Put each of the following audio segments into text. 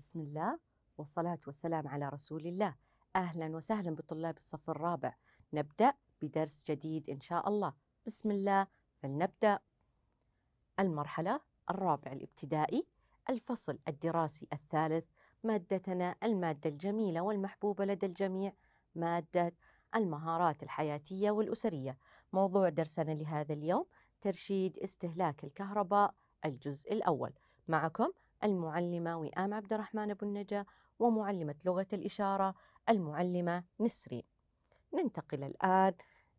بسم الله والصلاة والسلام على رسول الله أهلا وسهلا بطلاب الصف الرابع نبدأ بدرس جديد إن شاء الله بسم الله فلنبدأ المرحلة الرابع الابتدائي الفصل الدراسي الثالث مادتنا المادة الجميلة والمحبوبة لدى الجميع مادة المهارات الحياتية والأسرية موضوع درسنا لهذا اليوم ترشيد استهلاك الكهرباء الجزء الأول معكم المعلمة وئام عبد الرحمن أبو النجا ومعلمة لغة الإشارة المعلمة نسرين ننتقل الآن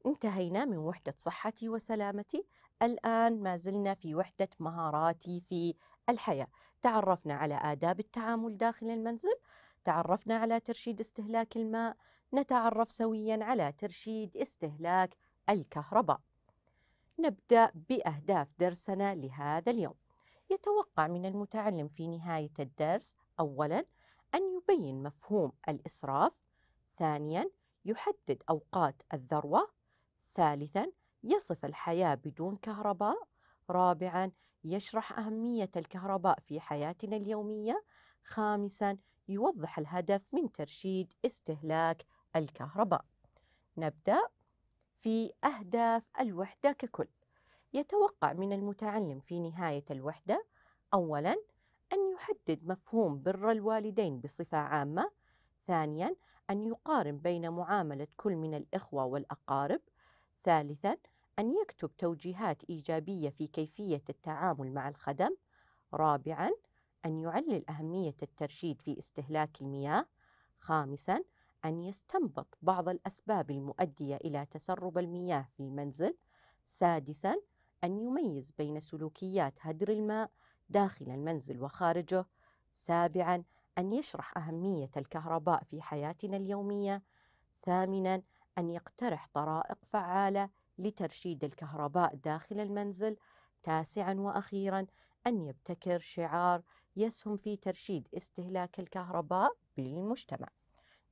انتهينا من وحدة صحتي وسلامتي الآن ما زلنا في وحدة مهاراتي في الحياة تعرفنا على آداب التعامل داخل المنزل تعرفنا على ترشيد استهلاك الماء نتعرف سويا على ترشيد استهلاك الكهرباء نبدأ بأهداف درسنا لهذا اليوم يتوقع من المتعلم في نهاية الدرس أولاً أن يبين مفهوم الإسراف ثانياً يحدد أوقات الذروة ثالثاً يصف الحياة بدون كهرباء رابعاً يشرح أهمية الكهرباء في حياتنا اليومية خامساً يوضح الهدف من ترشيد استهلاك الكهرباء نبدأ في أهداف الوحدة ككل يتوقع من المتعلم في نهاية الوحدة أولاً أن يحدد مفهوم بر الوالدين بصفة عامة ثانياً أن يقارن بين معاملة كل من الإخوة والأقارب ثالثاً أن يكتب توجيهات إيجابية في كيفية التعامل مع الخدم رابعاً أن يعلل أهمية الترشيد في استهلاك المياه خامساً أن يستنبط بعض الأسباب المؤدية إلى تسرب المياه في المنزل سادساً أن يميز بين سلوكيات هدر الماء داخل المنزل وخارجه سابعا أن يشرح أهمية الكهرباء في حياتنا اليومية ثامنا أن يقترح طرائق فعالة لترشيد الكهرباء داخل المنزل تاسعا وأخيرا أن يبتكر شعار يسهم في ترشيد استهلاك الكهرباء بالمجتمع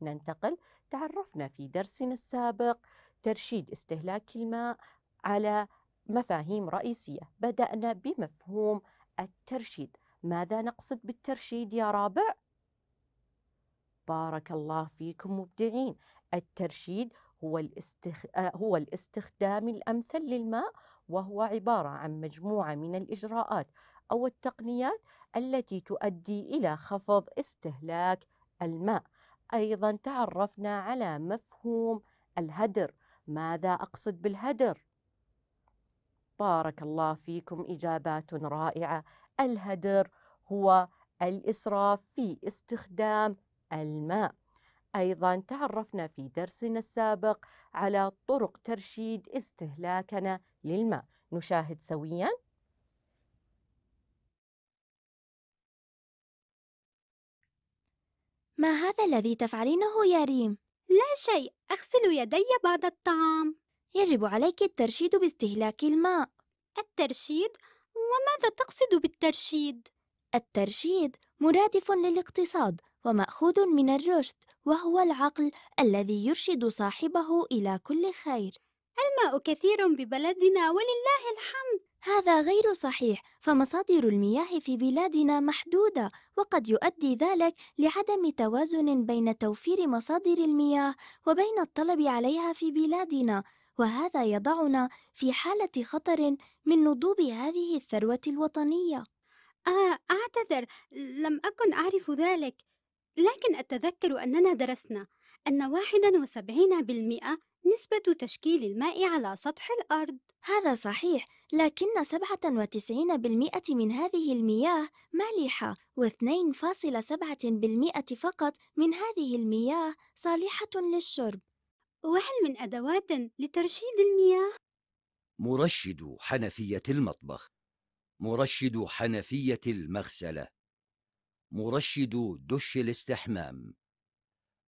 ننتقل تعرفنا في درسنا السابق ترشيد استهلاك الماء على مفاهيم رئيسية بدأنا بمفهوم الترشيد ماذا نقصد بالترشيد يا رابع؟ بارك الله فيكم مبدعين الترشيد هو, الاستخ... آه، هو الاستخدام الأمثل للماء وهو عبارة عن مجموعة من الإجراءات أو التقنيات التي تؤدي إلى خفض استهلاك الماء أيضا تعرفنا على مفهوم الهدر ماذا أقصد بالهدر؟ بارك الله فيكم إجابات رائعة الهدر هو الإسراف في استخدام الماء أيضا تعرفنا في درسنا السابق على طرق ترشيد استهلاكنا للماء نشاهد سويا ما هذا الذي تفعلينه يا ريم؟ لا شيء أغسل يدي بعد الطعام يجب عليك الترشيد باستهلاك الماء الترشيد وماذا تقصد بالترشيد الترشيد مرادف للاقتصاد وماخوذ من الرشد وهو العقل الذي يرشد صاحبه الى كل خير الماء كثير ببلدنا ولله الحمد هذا غير صحيح فمصادر المياه في بلادنا محدوده وقد يؤدي ذلك لعدم توازن بين توفير مصادر المياه وبين الطلب عليها في بلادنا وهذا يضعنا في حالة خطر من نضوب هذه الثروة الوطنية آه أعتذر لم أكن أعرف ذلك لكن أتذكر أننا درسنا أن 71% نسبة تشكيل الماء على سطح الأرض هذا صحيح لكن 97% من هذه المياه مالحة و2.7% فقط من هذه المياه صالحة للشرب وهل من أدوات لترشيد المياه؟ مرشد حنفية المطبخ مرشد حنفية المغسلة مرشد دش الاستحمام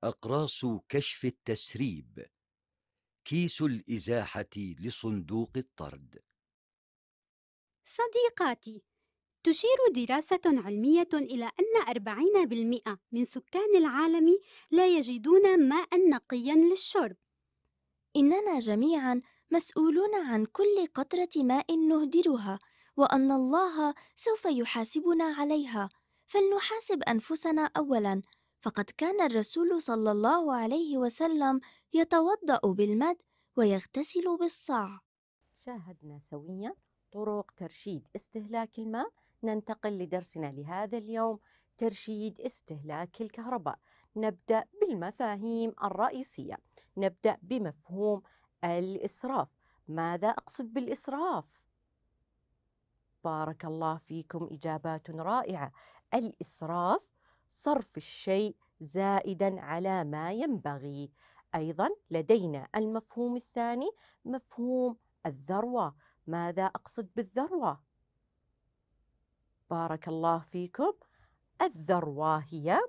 أقراص كشف التسريب كيس الإزاحة لصندوق الطرد صديقاتي تشير دراسة علمية إلى أن 40% من سكان العالم لا يجدون ماء نقيا للشرب. إننا جميعا مسؤولون عن كل قطرة ماء نهدرها، وأن الله سوف يحاسبنا عليها، فلنحاسب أنفسنا أولا، فقد كان الرسول صلى الله عليه وسلم يتوضأ بالمد ويغتسل بالصاع. شاهدنا سويا طرق ترشيد استهلاك الماء ننتقل لدرسنا لهذا اليوم ترشيد استهلاك الكهرباء نبدأ بالمفاهيم الرئيسية نبدأ بمفهوم الإسراف ماذا أقصد بالإسراف؟ بارك الله فيكم إجابات رائعة الإسراف صرف الشيء زائدا على ما ينبغي أيضا لدينا المفهوم الثاني مفهوم الذروة ماذا أقصد بالذروة؟ بارك الله فيكم الذروة هي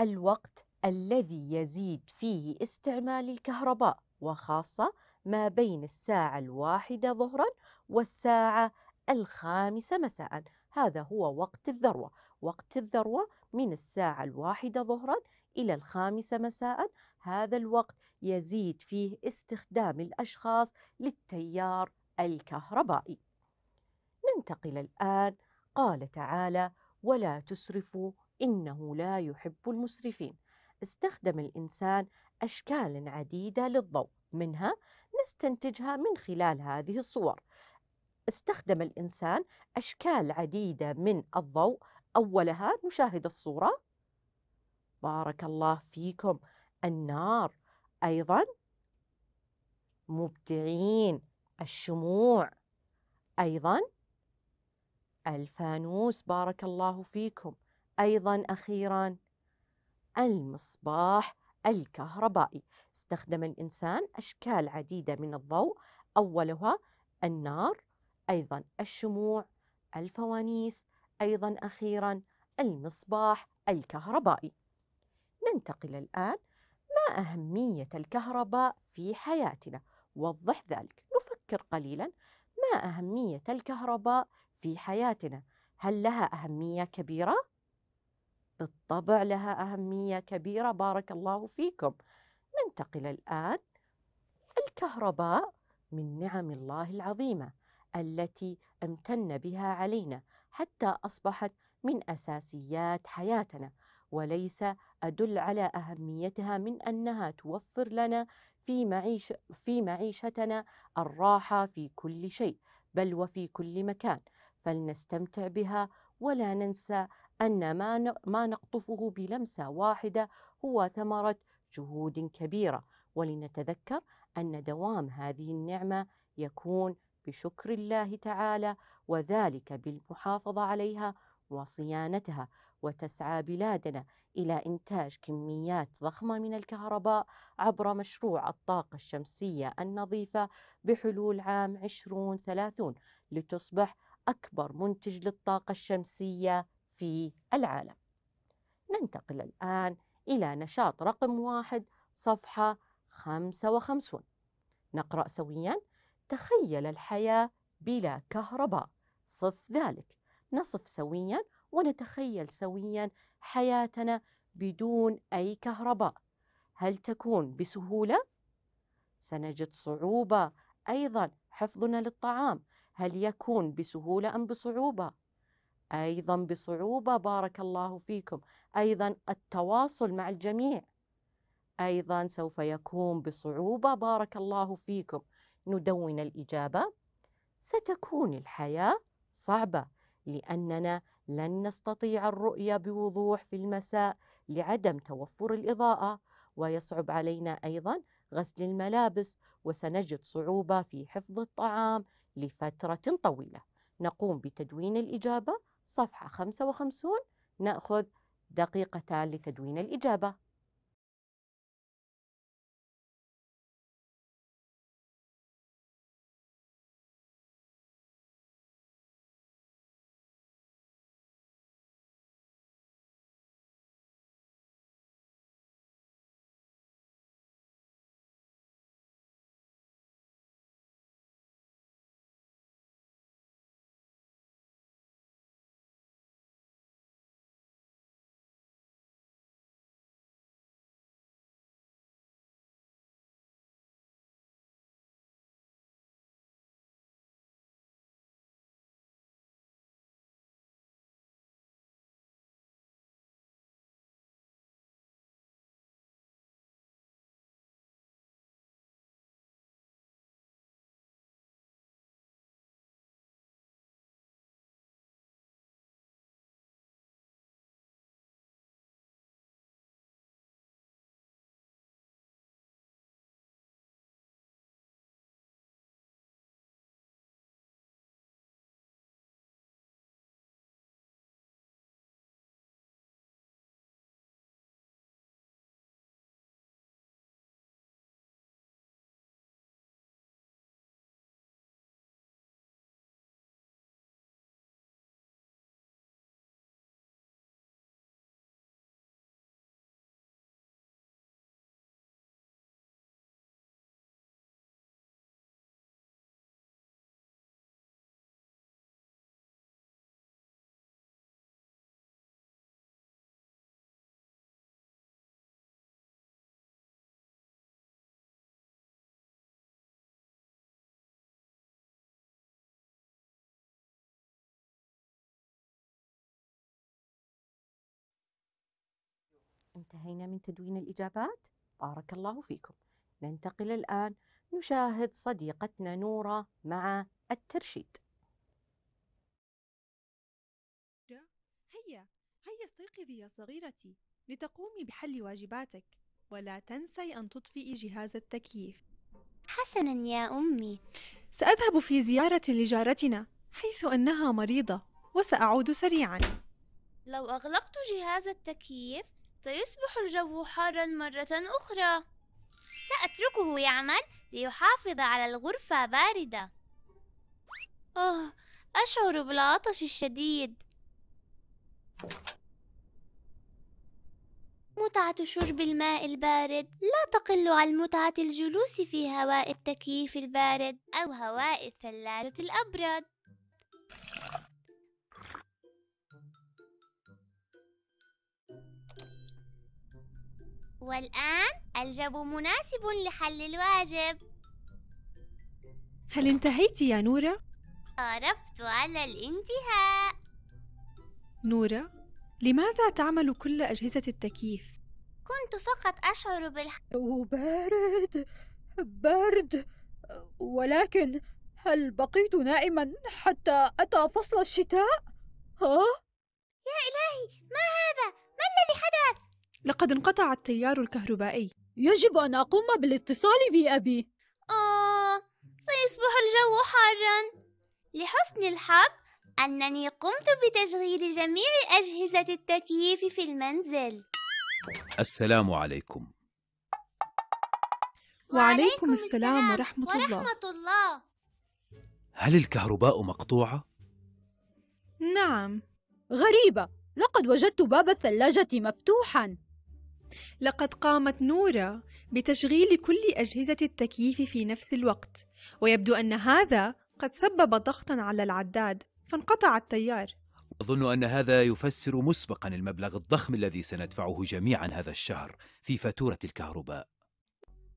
الوقت الذي يزيد فيه استعمال الكهرباء وخاصة ما بين الساعة الواحدة ظهرا والساعة الخامسة مساء هذا هو وقت الذروة وقت الذروة من الساعة الواحدة ظهرا إلى الخامسة مساء هذا الوقت يزيد فيه استخدام الأشخاص للتيار الكهربائي ننتقل الآن قال تعالى ولا تسرفوا إنه لا يحب المسرفين استخدم الإنسان أشكالا عديدة للضوء منها نستنتجها من خلال هذه الصور استخدم الإنسان أشكال عديدة من الضوء أولها نشاهد الصورة بارك الله فيكم النار أيضا مبدعين الشموع أيضا الفانوس بارك الله فيكم أيضا أخيرا المصباح الكهربائي استخدم الإنسان أشكال عديدة من الضوء أولها النار أيضا الشموع الفوانيس أيضا أخيرا المصباح الكهربائي ننتقل الآن ما أهمية الكهرباء في حياتنا وضح ذلك نفكر قليلا ما أهمية الكهرباء في حياتنا هل لها أهمية كبيرة؟ بالطبع لها أهمية كبيرة بارك الله فيكم ننتقل الآن الكهرباء من نعم الله العظيمة التي امتن بها علينا حتى أصبحت من أساسيات حياتنا وليس أدل على أهميتها من أنها توفر لنا في, معيش في معيشتنا الراحة في كل شيء بل وفي كل مكان فلنستمتع بها ولا ننسى أن ما نقطفه بلمسة واحدة هو ثمرة جهود كبيرة ولنتذكر أن دوام هذه النعمة يكون بشكر الله تعالى وذلك بالمحافظة عليها وصيانتها وتسعى بلادنا إلى إنتاج كميات ضخمة من الكهرباء عبر مشروع الطاقة الشمسية النظيفة بحلول عام 2030 لتصبح أكبر منتج للطاقة الشمسية في العالم. ننتقل الآن إلى نشاط رقم واحد صفحة 55 نقرأ سويا تخيل الحياة بلا كهرباء صف ذلك نصف سويا ونتخيل سويا حياتنا بدون أي كهرباء هل تكون بسهولة؟ سنجد صعوبة أيضا حفظنا للطعام هل يكون بسهولة أم بصعوبة؟ أيضا بصعوبة بارك الله فيكم أيضا التواصل مع الجميع أيضا سوف يكون بصعوبة بارك الله فيكم ندون الإجابة ستكون الحياة صعبة لأننا لن نستطيع الرؤية بوضوح في المساء لعدم توفر الإضاءة ويصعب علينا أيضا غسل الملابس وسنجد صعوبة في حفظ الطعام لفترة طويلة نقوم بتدوين الإجابة صفحة 55 نأخذ دقيقتان لتدوين الإجابة انتهينا من تدوين الإجابات بارك الله فيكم ننتقل الآن نشاهد صديقتنا نورة مع الترشيد هيا هيا استيقظي يا صغيرتي لتقومي بحل واجباتك ولا تنسي أن تطفئي جهاز التكييف حسنا يا أمي سأذهب في زيارة لجارتنا حيث أنها مريضة وسأعود سريعا لو أغلقت جهاز التكييف سيصبح الجو حارا مرة أخرى سأتركه يعمل ليحافظ على الغرفة باردة أوه أشعر بالعطش الشديد متعة شرب الماء البارد لا تقل عن متعة الجلوس في هواء التكييف البارد أو هواء الثلاجة الأبرد والآن الجو مناسب لحل الواجب هل انتهيت يا نورة؟ قربت على الانتهاء نورة لماذا تعمل كل أجهزة التكييف؟ كنت فقط أشعر بالحر بارد برد ولكن هل بقيت نائما حتى أتى فصل الشتاء؟ ها؟ يا إلهي ما هذا؟ ما الذي حدث؟ لقد انقطع التيار الكهربائي يجب أن أقوم بالاتصال بأبي آه سيصبح الجو حارا لحسن الحظ أنني قمت بتشغيل جميع أجهزة التكييف في المنزل السلام عليكم وعليكم السلام, ورحمة, ورحمة الله ورحمة الله هل الكهرباء مقطوعة؟ نعم غريبة لقد وجدت باب الثلاجة مفتوحا لقد قامت نورا بتشغيل كل أجهزة التكييف في نفس الوقت ويبدو أن هذا قد سبب ضغطا على العداد فانقطع التيار أظن أن هذا يفسر مسبقا المبلغ الضخم الذي سندفعه جميعا هذا الشهر في فاتورة الكهرباء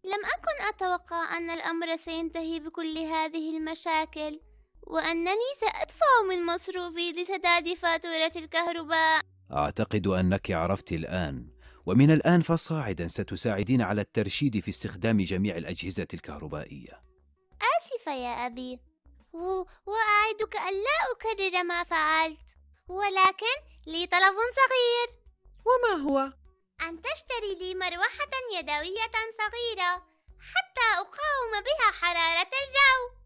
لم أكن أتوقع أن الأمر سينتهي بكل هذه المشاكل وأنني سأدفع من مصروفي لسداد فاتورة الكهرباء أعتقد أنك عرفت الآن ومن الآن فصاعدا ستساعدين على الترشيد في استخدام جميع الأجهزة الكهربائية آسفة يا أبي و... وأعدك ألا أكرر ما فعلت ولكن لي طلب صغير وما هو؟ أن تشتري لي مروحة يدوية صغيرة حتى أقاوم بها حرارة الجو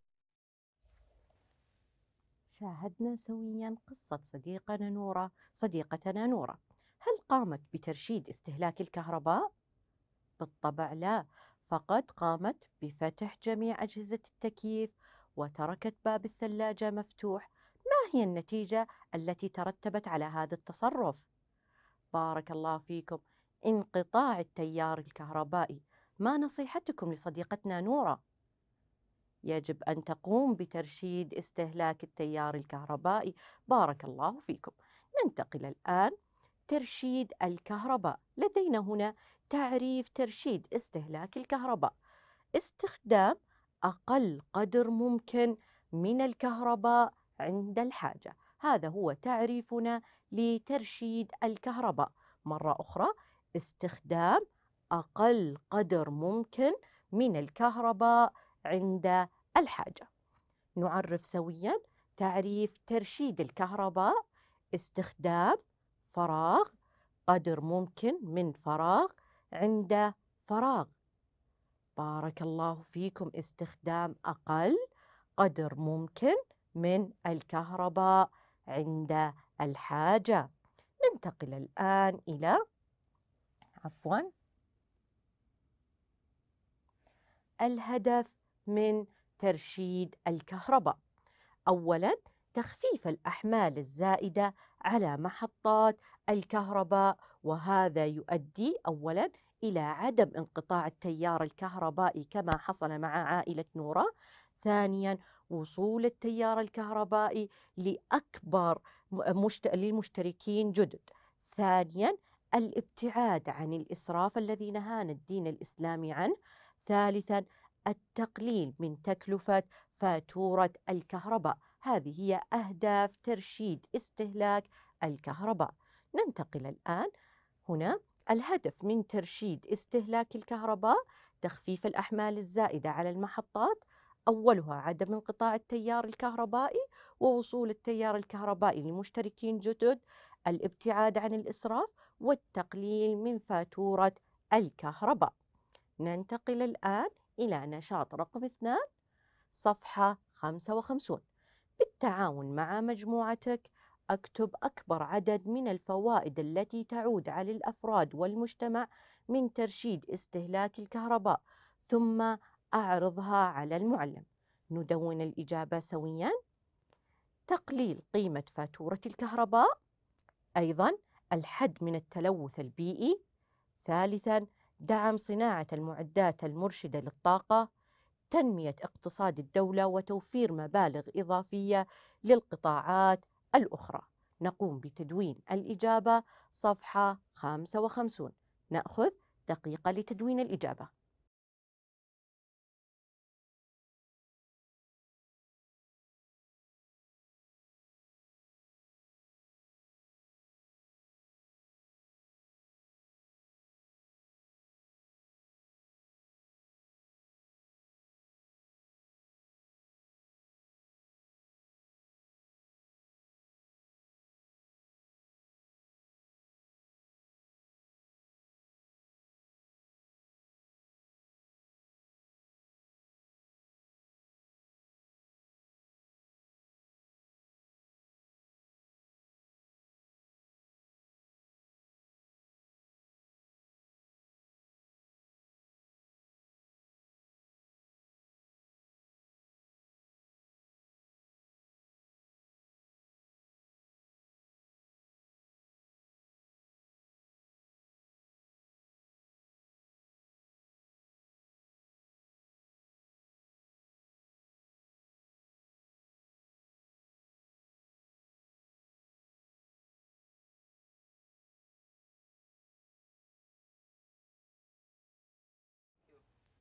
شاهدنا سويا قصة صديقنا نورة صديقتنا نورة هل قامت بترشيد استهلاك الكهرباء؟ بالطبع لا، فقد قامت بفتح جميع أجهزة التكييف وتركت باب الثلاجة مفتوح. ما هي النتيجة التي ترتبت على هذا التصرف؟ بارك الله فيكم، انقطاع التيار الكهربائي، ما نصيحتكم لصديقتنا نورة؟ يجب أن تقوم بترشيد استهلاك التيار الكهربائي، بارك الله فيكم. ننتقل الآن ترشيد الكهرباء لدينا هنا تعريف ترشيد استهلاك الكهرباء استخدام أقل قدر ممكن من الكهرباء عند الحاجة هذا هو تعريفنا لترشيد الكهرباء مرة أخرى استخدام أقل قدر ممكن من الكهرباء عند الحاجة نعرف سويا تعريف ترشيد الكهرباء استخدام فراغ قدر ممكن من فراغ عند فراغ بارك الله فيكم استخدام أقل قدر ممكن من الكهرباء عند الحاجة ننتقل الآن إلى عفوا الهدف من ترشيد الكهرباء أولاً تخفيف الأحمال الزائدة على محطات الكهرباء وهذا يؤدي أولا إلى عدم انقطاع التيار الكهربائي كما حصل مع عائلة نورة ثانيا وصول التيار الكهربائي لأكبر مشت... للمشتركين جدد ثانيا الابتعاد عن الإسراف الذي نهانا الدين الإسلامي عنه ثالثا التقليل من تكلفة فاتورة الكهرباء هذه هي أهداف ترشيد استهلاك الكهرباء ننتقل الآن هنا الهدف من ترشيد استهلاك الكهرباء تخفيف الأحمال الزائدة على المحطات أولها عدم انقطاع التيار الكهربائي ووصول التيار الكهربائي لمشتركين جدد الابتعاد عن الإسراف والتقليل من فاتورة الكهرباء ننتقل الآن إلى نشاط رقم اثنان صفحة 55 بالتعاون مع مجموعتك اكتب أكبر عدد من الفوائد التي تعود على الأفراد والمجتمع من ترشيد استهلاك الكهرباء ثم أعرضها على المعلم ندون الإجابة سويا تقليل قيمة فاتورة الكهرباء أيضا الحد من التلوث البيئي ثالثا دعم صناعة المعدات المرشدة للطاقة تنمية اقتصاد الدولة وتوفير مبالغ إضافية للقطاعات الأخرى نقوم بتدوين الإجابة صفحة 55 نأخذ دقيقة لتدوين الإجابة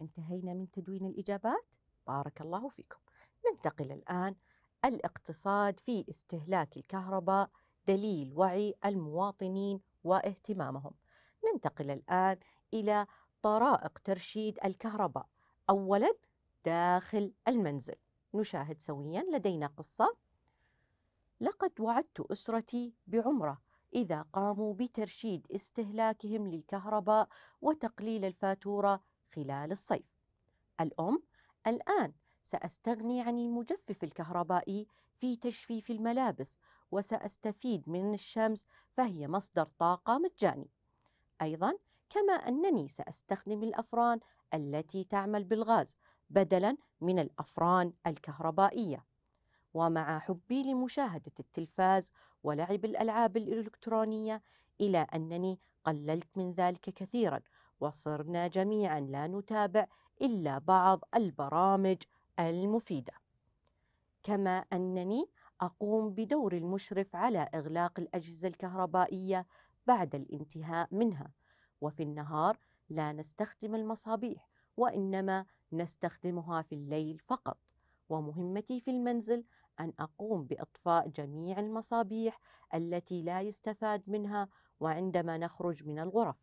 انتهينا من تدوين الإجابات بارك الله فيكم ننتقل الآن الاقتصاد في استهلاك الكهرباء دليل وعي المواطنين واهتمامهم ننتقل الآن إلى طرائق ترشيد الكهرباء أولا داخل المنزل نشاهد سويا لدينا قصة لقد وعدت أسرتي بعمرة إذا قاموا بترشيد استهلاكهم للكهرباء وتقليل الفاتورة خلال الصيف الأم الآن سأستغني عن المجفف الكهربائي في تجفيف الملابس وسأستفيد من الشمس فهي مصدر طاقة مجاني أيضا كما أنني سأستخدم الأفران التي تعمل بالغاز بدلا من الأفران الكهربائية ومع حبي لمشاهدة التلفاز ولعب الألعاب الإلكترونية إلى أنني قللت من ذلك كثيرا وصرنا جميعا لا نتابع إلا بعض البرامج المفيدة كما أنني أقوم بدور المشرف على إغلاق الأجهزة الكهربائية بعد الانتهاء منها وفي النهار لا نستخدم المصابيح وإنما نستخدمها في الليل فقط ومهمتي في المنزل أن أقوم بإطفاء جميع المصابيح التي لا يستفاد منها وعندما نخرج من الغرف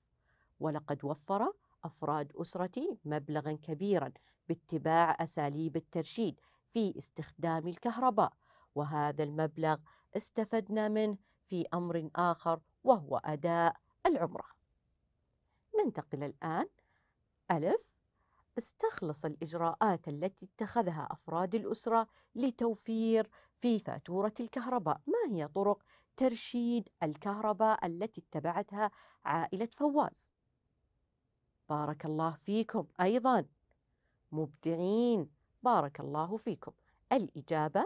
ولقد وفر أفراد أسرتي مبلغا كبيرا باتباع أساليب الترشيد في استخدام الكهرباء وهذا المبلغ استفدنا منه في أمر آخر وهو أداء العمرة ننتقل الآن ألف استخلص الإجراءات التي اتخذها أفراد الأسرة لتوفير في فاتورة الكهرباء ما هي طرق ترشيد الكهرباء التي اتبعتها عائلة فواز بارك الله فيكم أيضا مبدعين بارك الله فيكم الإجابة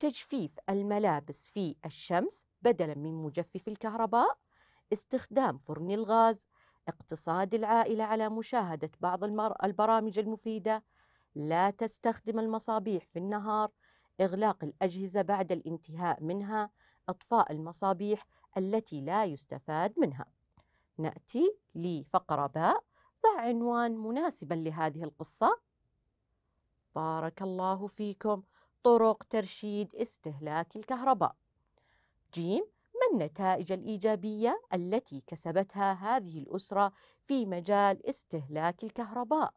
تجفيف الملابس في الشمس بدلا من مجفف الكهرباء استخدام فرن الغاز اقتصاد العائلة على مشاهدة بعض البرامج المفيدة لا تستخدم المصابيح في النهار إغلاق الأجهزة بعد الانتهاء منها إطفاء المصابيح التي لا يستفاد منها نأتي لفقرة باء ضع عنوان مناسبا لهذه القصة بارك الله فيكم طرق ترشيد استهلاك الكهرباء جيم ما النتائج الإيجابية التي كسبتها هذه الأسرة في مجال استهلاك الكهرباء؟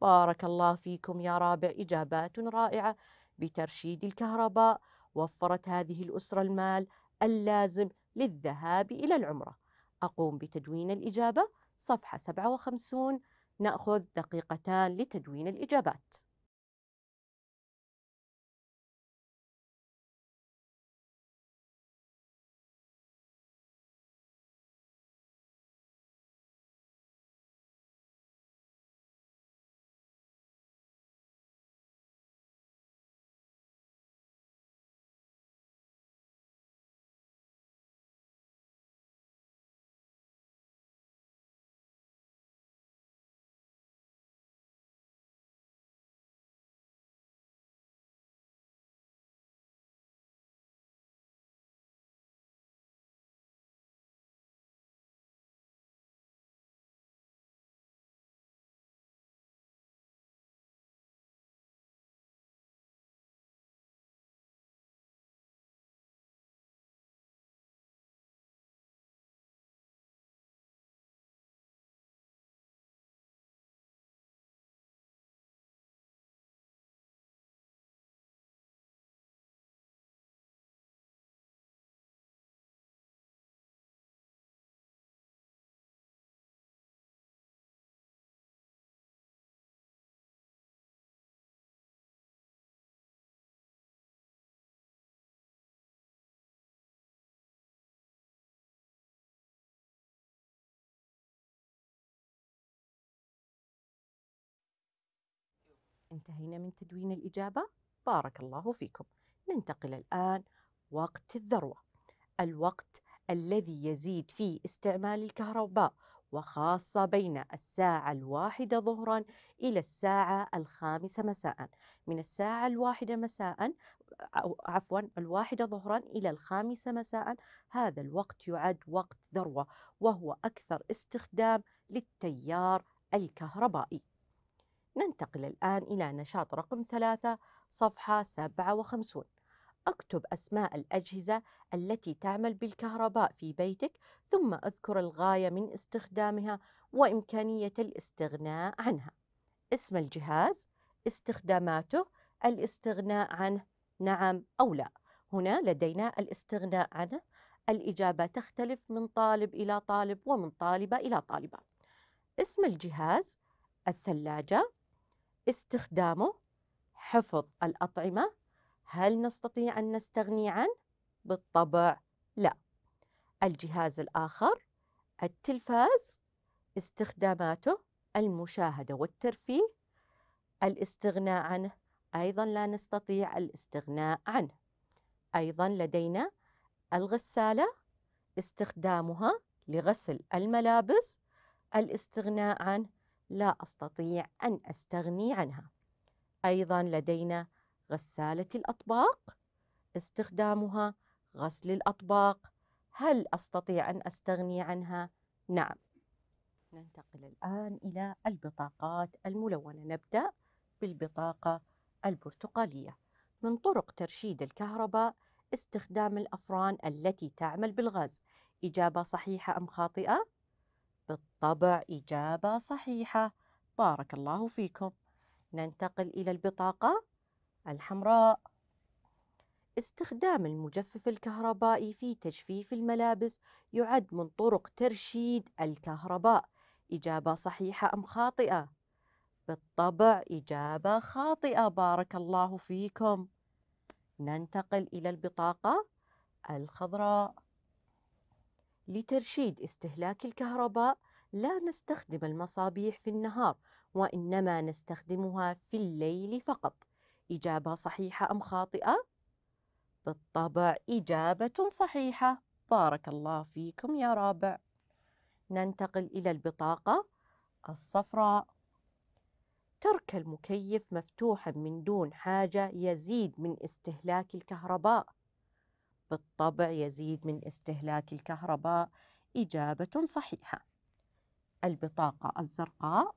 بارك الله فيكم يا رابع إجابات رائعة بترشيد الكهرباء وفرت هذه الأسرة المال اللازم للذهاب إلى العمرة أقوم بتدوين الإجابة صفحة 57 نأخذ دقيقتان لتدوين الإجابات انتهينا من تدوين الإجابة بارك الله فيكم ننتقل الآن وقت الذروة الوقت الذي يزيد فيه استعمال الكهرباء وخاصة بين الساعة الواحدة ظهرا إلى الساعة الخامسة مساء من الساعة الواحدة مساء عفوا الواحدة ظهرا إلى الخامسة مساء هذا الوقت يعد وقت ذروة وهو أكثر استخدام للتيار الكهربائي ننتقل الآن إلى نشاط رقم ثلاثة صفحة 57 اكتب أسماء الأجهزة التي تعمل بالكهرباء في بيتك ثم اذكر الغاية من استخدامها وإمكانية الاستغناء عنها اسم الجهاز استخداماته الاستغناء عنه نعم أو لا هنا لدينا الاستغناء عنه الإجابة تختلف من طالب إلى طالب ومن طالبة إلى طالبة اسم الجهاز الثلاجة استخدامه حفظ الأطعمة هل نستطيع أن نستغني عنه؟ بالطبع لا الجهاز الآخر التلفاز استخداماته المشاهدة والترفيه الاستغناء عنه أيضا لا نستطيع الاستغناء عنه أيضا لدينا الغسالة استخدامها لغسل الملابس الاستغناء عنه لا أستطيع أن أستغني عنها. أيضا لدينا غسالة الأطباق استخدامها غسل الأطباق هل أستطيع أن أستغني عنها؟ نعم ننتقل الآن إلى البطاقات الملونة نبدأ بالبطاقة البرتقالية من طرق ترشيد الكهرباء استخدام الأفران التي تعمل بالغاز إجابة صحيحة أم خاطئة؟ بالطبع إجابة صحيحة بارك الله فيكم ننتقل إلى البطاقة الحمراء استخدام المجفف الكهربائي في تجفيف الملابس يعد من طرق ترشيد الكهرباء إجابة صحيحة أم خاطئة؟ بالطبع إجابة خاطئة بارك الله فيكم ننتقل إلى البطاقة الخضراء لترشيد استهلاك الكهرباء لا نستخدم المصابيح في النهار وإنما نستخدمها في الليل فقط إجابة صحيحة أم خاطئة؟ بالطبع إجابة صحيحة بارك الله فيكم يا رابع ننتقل إلى البطاقة الصفراء ترك المكيف مفتوحا من دون حاجة يزيد من استهلاك الكهرباء بالطبع يزيد من استهلاك الكهرباء إجابة صحيحة البطاقة الزرقاء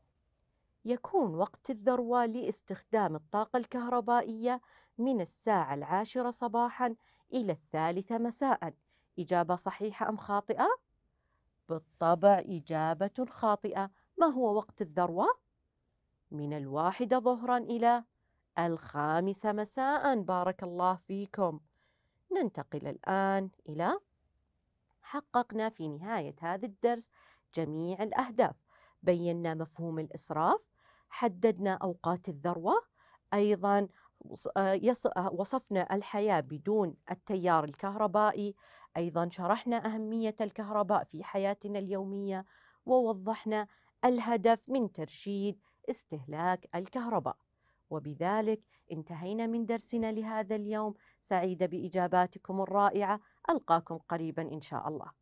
يكون وقت الذروة لاستخدام الطاقة الكهربائية من الساعة العاشرة صباحا إلى الثالثة مساء إجابة صحيحة أم خاطئة؟ بالطبع إجابة خاطئة ما هو وقت الذروة؟ من الواحدة ظهرا إلى الخامسة مساء بارك الله فيكم ننتقل الآن إلى حققنا في نهاية هذا الدرس جميع الأهداف بينا مفهوم الإسراف حددنا أوقات الذروة أيضا آه، آه، وصفنا الحياة بدون التيار الكهربائي أيضا شرحنا أهمية الكهرباء في حياتنا اليومية ووضحنا الهدف من ترشيد استهلاك الكهرباء وبذلك انتهينا من درسنا لهذا اليوم سعيدة بإجاباتكم الرائعة ألقاكم قريبا إن شاء الله